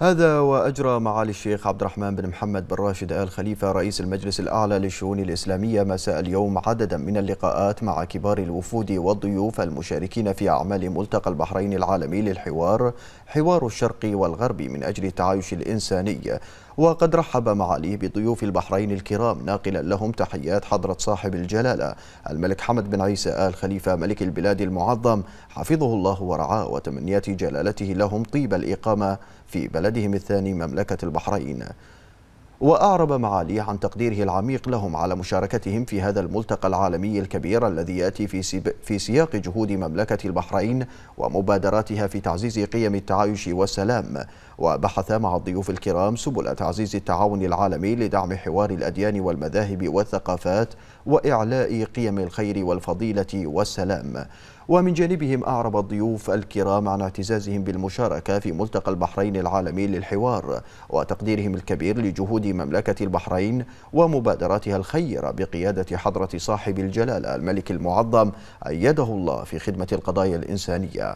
هذا وأجرى معالي الشيخ عبد الرحمن بن محمد بن راشد آل خليفة رئيس المجلس الأعلى للشؤون الإسلامية مساء اليوم عددا من اللقاءات مع كبار الوفود والضيوف المشاركين في أعمال ملتقى البحرين العالمي للحوار حوار الشرق والغرب من أجل التعايش الإنساني وقد رحب معاليه بضيوف البحرين الكرام ناقلا لهم تحيات حضرة صاحب الجلالة الملك حمد بن عيسى آل خليفة ملك البلاد المعظم حفظه الله ورعاه وتمنيات جلالته لهم طيب الإقامة في بلدهم الثاني مملكة البحرين وأعرب معاليه عن تقديره العميق لهم على مشاركتهم في هذا الملتقى العالمي الكبير الذي يأتي في, في سياق جهود مملكة البحرين ومبادراتها في تعزيز قيم التعايش والسلام وبحثا مع الضيوف الكرام سبل تعزيز التعاون العالمي لدعم حوار الأديان والمذاهب والثقافات وإعلاء قيم الخير والفضيلة والسلام ومن جانبهم أعرب الضيوف الكرام عن اعتزازهم بالمشاركة في ملتقى البحرين العالمي للحوار وتقديرهم الكبير لجهود مملكة البحرين ومبادراتها الخيرة بقيادة حضرة صاحب الجلالة الملك المعظم أيده الله في خدمة القضايا الإنسانية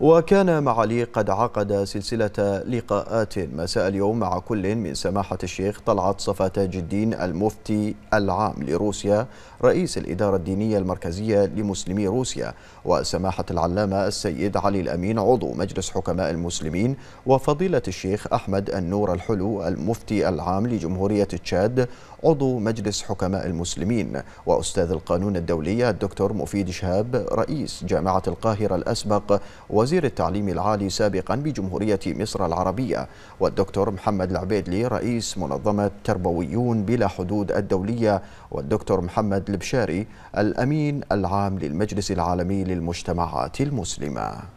وكان معالي قد عقد سلسلة لقاءات مساء اليوم مع كل من سماحة الشيخ طلعت صفا تاج الدين المفتي العام لروسيا رئيس الإدارة الدينية المركزية لمسلمي روسيا وسماحة العلامة السيد علي الأمين عضو مجلس حكماء المسلمين وفضيلة الشيخ أحمد النور الحلو المفتي العام لجمهورية تشاد عضو مجلس حكماء المسلمين وأستاذ القانون الدولي الدكتور مفيد شهاب رئيس جامعة القاهرة الأسبق و وزير التعليم العالي سابقا بجمهورية مصر العربية والدكتور محمد العبيدلي رئيس منظمة تربويون بلا حدود الدولية والدكتور محمد البشاري الأمين العام للمجلس العالمي للمجتمعات المسلمة